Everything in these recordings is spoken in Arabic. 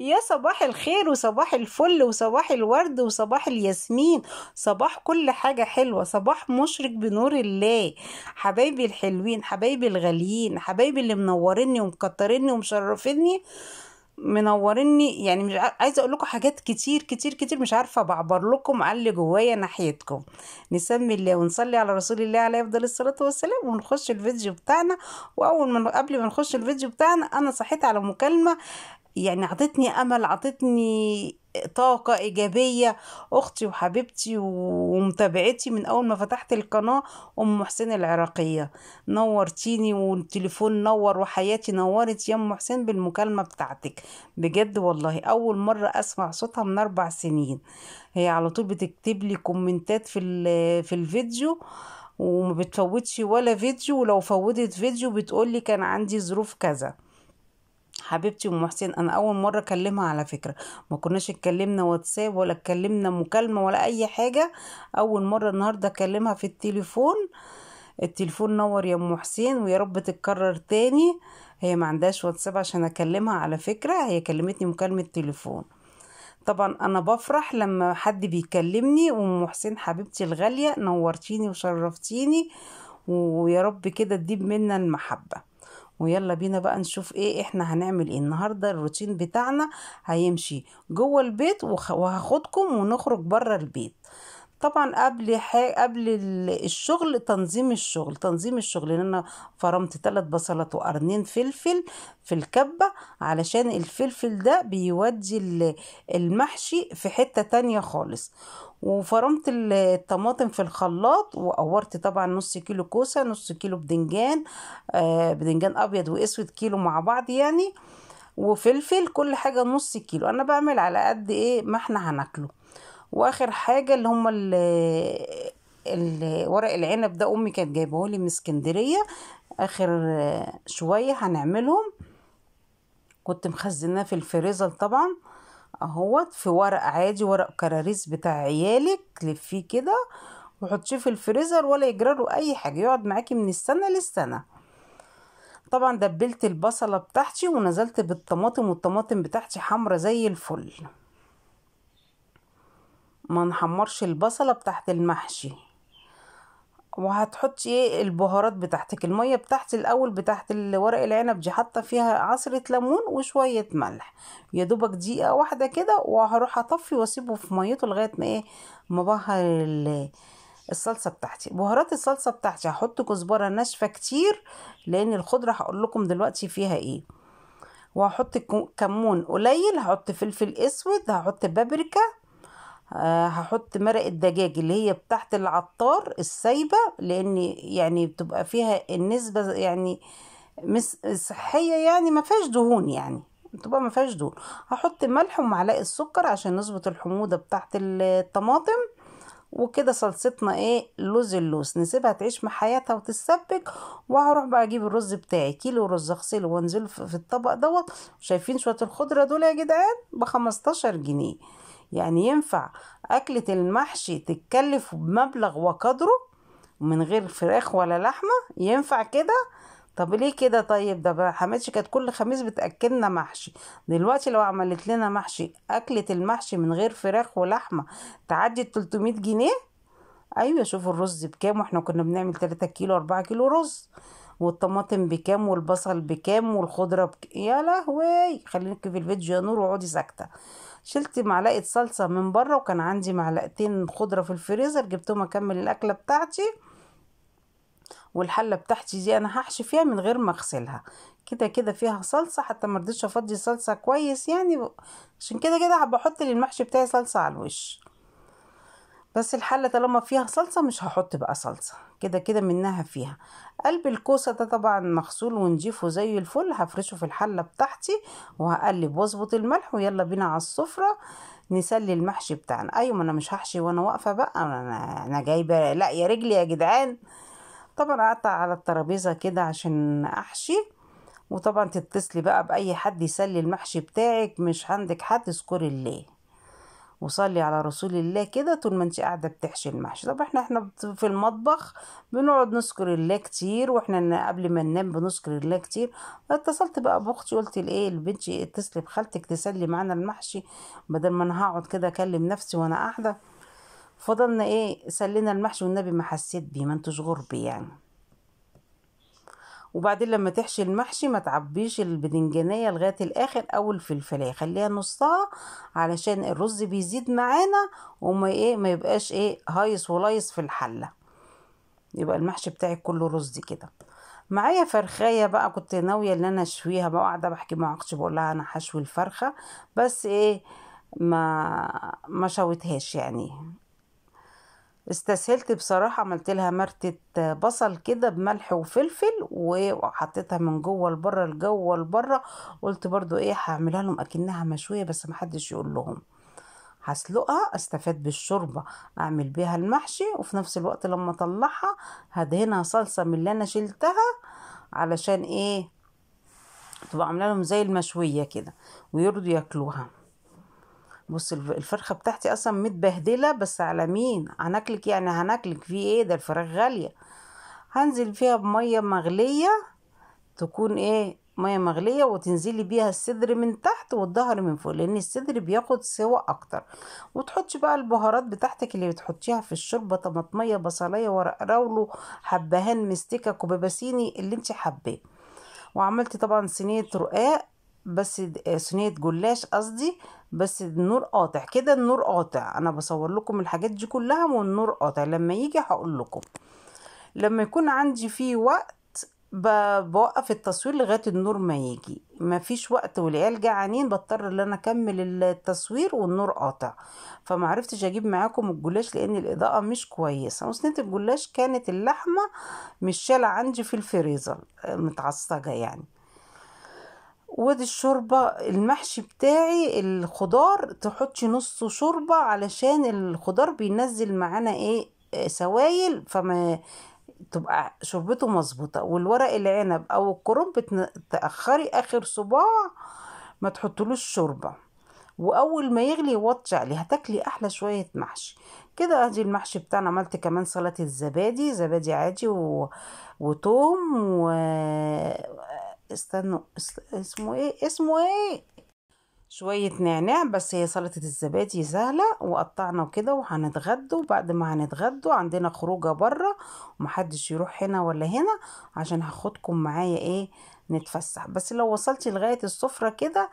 يا صباح الخير وصباح الفل وصباح الورد وصباح الياسمين صباح كل حاجة حلوة صباح مشرق بنور الله حبايبي الحلوين حبايبي الغاليين حبايبي اللي منوريني ومكترني ومشرفيني منوريني يعني مش عايزه اقول لكم حاجات كتير كتير كتير مش عارفه بعبر لكم على اللي جوايا ناحيتكم نسمي الله ونصلي على رسول الله عليه افضل الصلاه والسلام ونخش الفيديو بتاعنا واول ما قبل ما نخش الفيديو بتاعنا انا صحيت على مكالمه يعني عطتني امل عطتني طاقة إيجابية أختي وحبيبتي ومتابعتي من أول ما فتحت القناة أم حسين العراقية نورتيني والتليفون نور وحياتي نورت يا أم حسين بالمكالمة بتاعتك بجد والله أول مرة أسمع صوتها من أربع سنين هي على طول بتكتب لي كومنتات في, في الفيديو وما بتفوتش ولا فيديو ولو فوتت فيديو بتقولي كان عندي ظروف كذا حبيبتي ام حسين انا اول مره اكلمها على فكره ما كناش اتكلمنا واتساب ولا اتكلمنا مكالمه ولا اي حاجه اول مره النهارده اكلمها في التليفون التليفون نور يا ام حسين ويا رب تتكرر تاني هي ما عندهاش واتساب عشان اكلمها على فكره هي كلمتني مكالمه تليفون طبعا انا بفرح لما حد بيكلمني وام حسين حبيبتي الغاليه نورتيني وشرفتيني ويا رب كده تديب منا المحبه ويلا بينا بقى نشوف ايه احنا هنعمل ايه النهارده الروتين بتاعنا هيمشي جوه البيت وهاخدكم ونخرج بره البيت طبعا قبل حي... قبل الشغل تنظيم الشغل تنظيم الشغل ان انا فرمت ثلاث بصلات وقرنين فلفل في الكبه علشان الفلفل ده بيودي المحشي في حته تانية خالص وفرمت الطماطم في الخلاط وقورت طبعا نص كيلو كوسه نص كيلو بدنجان آه بدنجان ابيض واسود كيلو مع بعض يعني وفلفل كل حاجه نص كيلو انا بعمل على قد ايه ما احنا هناكله واخر حاجه اللي هما ورق العنب ده امي كانت جايباه لي من اسكندريه اخر شويه هنعملهم كنت مخزناه في الفريزر طبعا اهوت في ورق عادي ورق كراريس بتاع عيالك لفيه كده وحطيه في الفريزر ولا يجراله اي حاجه يقعد معاكي من السنه للسنه طبعا دبلت البصله بتاعتي ونزلت بالطماطم والطماطم بتاعتي حمرا زي الفل ما نحمرش البصله بتاعت المحشي وهتحط ايه البهارات بتاعتك الميه بتاعتي الاول بتاعت ورق العنب دي حاطه فيها عصره ليمون وشويه ملح يا دوبك دقيقه واحده كده وهروح اطفي واسيبه في ميته لغايه ما ايه مبهر الصلصه بتاعتي بهارات الصلصه بتاعتي هحط كزبره ناشفه كتير لان الخضره هقول لكم دلوقتي فيها ايه وهحط كمون قليل هحط فلفل اسود هحط بابريكا آه، هحط مرق الدجاج اللي هي بتاعت العطار السايبة لان يعني بتبقى فيها النسبة يعني صحية يعني ما فيهاش دهون يعني بتبقى ما فيهاش دهون هحط ملح ومعلقه السكر عشان نظبط الحموضة بتاعت الطماطم وكده صلصتنا ايه لوز اللوز نسيبها تعيش مع حياتها وتتسبك وهروح بقى اجيب الرز بتاعي كيلو رز اغسله وانزله في الطبق دوت شايفين شويه الخضره دول يا جدعان ب 15 جنيه يعني ينفع أكلة المحشي تتكلف بمبلغ وقدره من غير فراخ ولا لحمة ينفع كده طب ليه كده طيب ده حماتش كانت كل خميس بتاكلنا محشي دلوقتي لو عملت لنا محشي اكله المحشي من غير فراخ ولحمه تعدي 300 جنيه ايوه شوفوا الرز بكام واحنا كنا بنعمل 3 كيلو 4 كيلو رز والطماطم بكام والبصل بكام والخضره بك... يا لهوي خليكي في الفيديو يا نور وقعدي ساكته شلت معلقه صلصه من بره وكان عندي معلقتين خضره في الفريزر جبتهم اكمل الاكله بتاعتي والحله بتاعتي دي انا هحشي فيها من غير ما اغسلها كده كده فيها صلصه حتى ما رضيتش افضي صلصه كويس يعني عشان كده كده بحط احط للمحشي بتاعي صلصه على الوش بس الحله طالما فيها صلصه مش هحط بقى صلصه كده كده منها فيها قلب الكوسه ده طبعا مغسول ونضيفه زي الفل هفرشه في الحله بتاعتي وهقلب واظبط الملح ويلا بينا على السفره نسلي المحشي بتاعنا ايوه انا مش هحشي وانا واقفه بقى انا انا جايبه لا يا رجلي يا جدعان طبعا قعدت على الترابيزه كده عشان احشي وطبعا تتصلي بقى باي حد يسلي المحشي بتاعك مش عندك حد اذكري الله وصلي على رسول الله كده طول ما انت قاعده بتحشي المحشي طب احنا احنا في المطبخ بنقعد نذكر الله كتير واحنا قبل ما ننام بنذكر الله كتير اتصلت بقى باختي قلت لايه البنت اتصلي بخالتك تسلي معانا المحشي بدل ما انا هقعد كده اكلم نفسي وانا قاعده فضلنا ايه سلينا المحشي والنبي ما حسيت بيه ما انتوش غربي يعني وبعدين لما تحشي المحشي ما تعبيش البدنجانية لغاية الآخر أو الفلفلية خليها نصها علشان الرز بيزيد معانا وما إيه ما يبقاش إيه هايص ولايص في الحلة يبقى المحشي بتاعي كله رز كده معايا فرخايه بقى كنت ناويه ان انا اشويها بقى قاعده بحكي مع اختي بقول لها انا هشوي الفرخه بس ايه ما ما شويتهاش يعني استسهلت بصراحة عملت لها مرتة بصل كده بملح وفلفل وحطيتها من جوه لبره لجوه لبره قلت برضو ايه هعملها لهم اكنها مشوية بس محدش يقول لهم هسلقها استفاد بالشوربة اعمل بيها المحشي وفي نفس الوقت لما اطلعها هدهنها صلصة من اللي انا شلتها علشان ايه تبقى عامله لهم زي المشوية كده ويرضوا ياكلوها بص الفرخه بتاعتي اصلا متبهدله بس على مين هناكلك يعني هناكلك في ايه ده الفراخ غاليه هنزل فيها بميه مغليه تكون ايه ميه مغليه وتنزلي بيها الصدر من تحت والظهر من فوق لان الصدر بياخد سوى اكتر وتحطي بقى البهارات بتاعتك اللي بتحطيها في الشوربه طماطميه بصليه ورق راولو حبهان مستكه كوباباسيني اللي انت حباه وعملت طبعا صينيه رقاق بس آه، صينيه جلاش قصدي بس النور قاطع كده النور قاطع انا بصور لكم الحاجات دي كلها والنور قاطع لما يجي هقول لكم لما يكون عندي فيه وقت بوقف التصوير لغايه النور ما يجي مفيش وقت والعيال جعانين بضطر ان انا اكمل التصوير والنور قاطع فمعرفتش اجيب معاكم الجلاش لان الاضاءه مش كويسه وصينيه الجلاش كانت اللحمه مش شاله عندي في الفريزر آه، متعصجه يعني ودي الشوربة المحشي بتاعي الخضار تحطي نص شوربة علشان الخضار بينزل معانا ايه سوائل فما تبقى شوربته مظبوطة والورق العنب او الكرنب تأخري اخر صباع ما تحطلوش شوربة واول ما يغلي وطي عليه هتاكلي احلى شوية محشي كده ادي المحشي بتاعنا عملت كمان سلطة الزبادي زبادي عادي و... وتوم و... استنوا اسمه ايه اسمه ايه شوية نعناع بس هي سلطة الزبادي سهلة وقطعنا وكده وهنتغدوا بعد ما هنتغدوا عندنا خروجة برا ومحدش يروح هنا ولا هنا عشان هاخدكم معايا ايه نتفسح بس لو وصلتي لغاية السفرة كده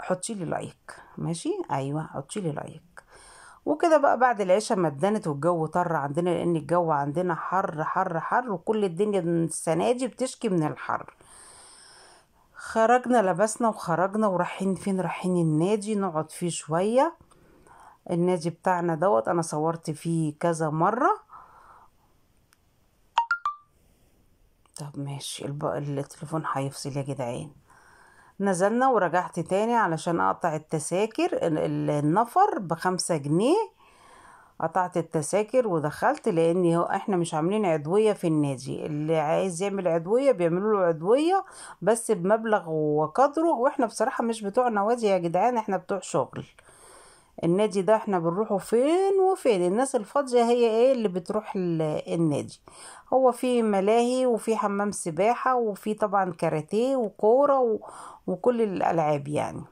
حطي لي لايك ماشي ايوه حطي لي لايك وكده بقى بعد العشاء ما اتدنت والجو طر عندنا لان الجو عندنا حر حر حر وكل الدنيا السنه دي بتشكي من الحر خرجنا لبسنا وخرجنا ورايحين فين رايحين النادي نقعد فيه شويه النادي بتاعنا دوت انا صورت فيه كذا مره طب ماشي الب... التليفون هيفصل يا جدعان نزلنا ورجعت تاني علشان اقطع التذاكر النفر بخمسة جنيه قطعت التذاكر ودخلت لان احنا مش عاملين عضويه في النادي اللي عايز يعمل عضويه بيعملوا له عضويه بس بمبلغ وقدره واحنا بصراحه مش بتوع نوادي يا جدعان احنا بتوع شغل النادي ده احنا بنروحه فين وفين الناس الفاضية هي ايه اللي بتروح النادي هو في ملاهي وفي حمام سباحة وفي طبعا كاراتيه وكورة وكل الألعاب يعني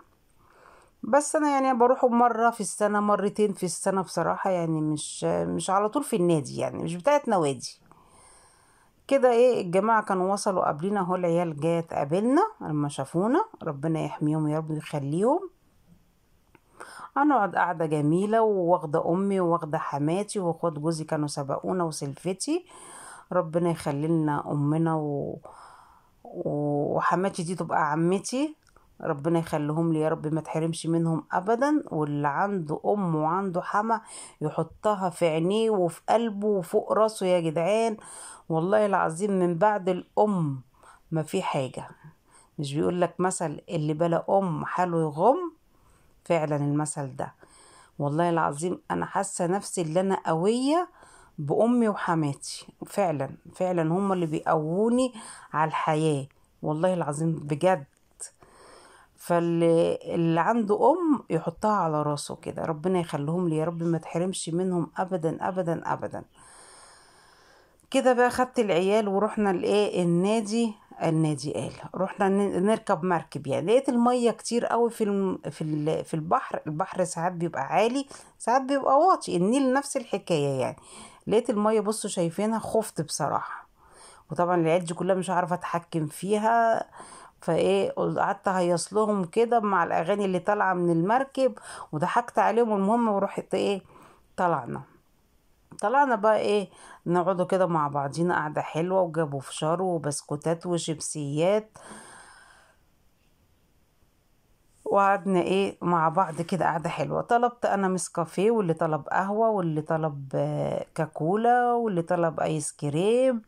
بس انا يعني بروحه مره في السنه مرتين في السنه بصراحه يعني مش مش على طول في النادي يعني مش بتاعت نوادي كده ايه الجماعه كانوا وصلوا قبلنا اهو العيال جايه تقابلنا لما شافونا ربنا يحميهم يا رب انا هنقعد قعده جميله وواخده امي وواخده حماتي واخوات جوزي كانوا سبقونا وسلفتي ربنا يخلي لنا امنا و... وحماتي دي تبقى عمتي ربنا يخليهم لي يا رب ما تحرمش منهم ابدا واللي عنده ام وعنده حما يحطها في عينيه وفي قلبه وفوق راسه يا جدعان والله العظيم من بعد الام ما في حاجه مش بيقول لك مثل اللي بلا ام حاله يغم فعلا المثل ده والله العظيم انا حاسه نفسي اللي انا قويه بامي وحماتي فعلا فعلا هما اللي بيقووني على الحياه والله العظيم بجد فاللي عنده ام يحطها على راسه كده ربنا يخليهم لي يا رب ما تحرمش منهم ابدا ابدا ابدا كده بقى خدت العيال ورحنا لايه النادي النادي قال رحنا نركب مركب يعني لقيت الميه كتير قوي في الم... في ال... في البحر البحر ساعات بيبقى عالي ساعات بيبقى واطي النيل نفس الحكايه يعني لقيت الميه بصوا شايفينها خفت بصراحه وطبعا العيال دي كلها مش عارفه اتحكم فيها فايه قعدت اهيص لهم كده مع الاغاني اللي طالعه من المركب وضحكت عليهم المهم ورحت ايه طلعنا طلعنا بقى ايه نقعدوا كده مع بعضينا قعده حلوه وجابوا فشار وبسكوتات وشيبسيات وقعدنا ايه مع بعض كده قعده حلوه طلبت انا مسكافيه واللي طلب قهوه واللي طلب آه، كاكولا واللي طلب ايس كريم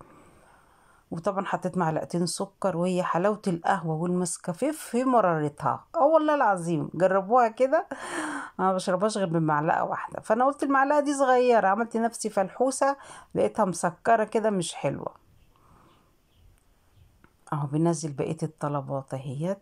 وطبعا حطيت معلقتين سكر وهي حلاوة القهوة والمسكافيه في مرارتها اه والله العظيم جربوها كده انا بشربهاش غير بمعلقة واحدة فانا قلت المعلقة دي صغيرة عملت نفسي فلحوسة لقيتها مسكرة كده مش حلوة اهو بنزل بقية الطلبات اهيت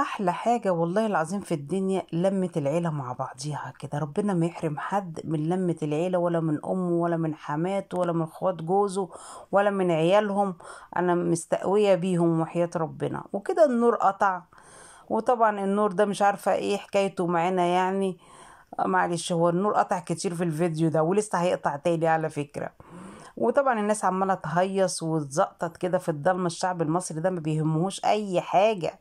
احلى حاجة والله العظيم في الدنيا لمة العيلة مع بعضيها كده ربنا ما يحرم حد من لمة العيلة ولا من امه ولا من حماته ولا من اخوات جوزه ولا من عيالهم انا مستقوية بيهم وحياة ربنا وكده النور قطع وطبعا النور ده مش عارفة ايه حكايته معانا يعني معلش هو النور قطع كتير في الفيديو ده ولسه هيقطع تاني على فكرة وطبعا الناس عماله تهيص وتزقطت كده في الضلمه الشعب المصري ده ما بيهمهوش اي حاجه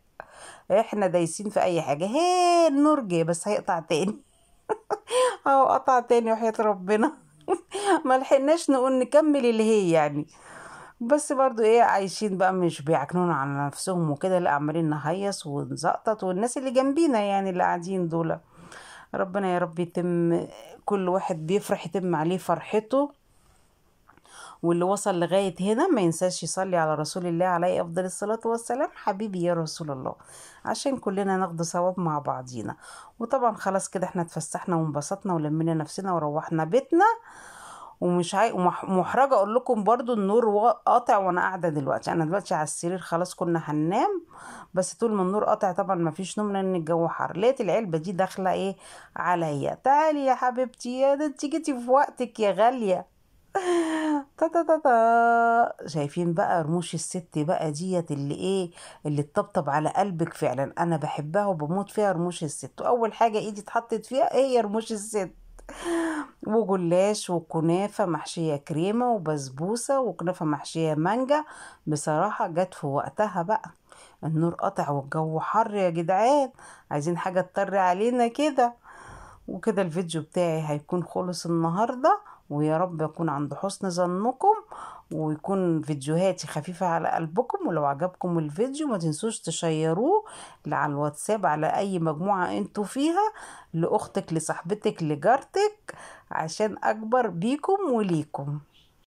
احنا دايسين في اي حاجه هي النور جه بس هيقطع تاني اهو قطع تاني وحياة ربنا ما لحقناش نقول نكمل اللي هي يعني بس برضو ايه عايشين بقى مش بيعكنون على نفسهم وكده اللي عمالين نهيص ونزقطط والناس اللي جنبينا يعني اللي قاعدين دول ربنا يا رب يتم كل واحد بيفرح يتم عليه فرحته واللي وصل لغاية هنا ما ينساش يصلي على رسول الله عليه أفضل الصلاة والسلام حبيبي يا رسول الله عشان كلنا ناخد ثواب مع بعضينا وطبعا خلاص كده احنا اتفسحنا وانبسطنا ولمينا نفسنا وروحنا بيتنا ومش عاي... ومحرجة اقول لكم برضو النور قاطع وانا قاعدة دلوقتي انا دلوقتي على السرير خلاص كنا هننام بس طول ما النور قاطع طبعا مفيش نوم لان الجو حر لقيت العلبة دي داخلة ايه عليا تعالي يا حبيبتي يا ده انت جيتي في وقتك يا غالية تا تا تا تا شايفين بقى رموش الست بقى ديت اللي ايه اللي تطبطب على قلبك فعلا انا بحبها وبموت فيها رموش الست واول حاجه ايدي اتحطت فيها هي رموش الست وجلاش وكنافه محشيه كريمه وبسبوسه وكنافه محشيه مانجا بصراحه جت في وقتها بقى النور قطع والجو حر يا جدعان عايزين حاجه تطر علينا كده وكده الفيديو بتاعي هيكون خلص النهارده ويا رب اكون عند حسن ظنكم ويكون فيديوهاتي خفيفة على قلبكم ولو عجبكم الفيديو ما تنسوش تشيروه على الواتساب على اي مجموعة انتوا فيها لاختك لصاحبتك لجارتك عشان اكبر بيكم وليكم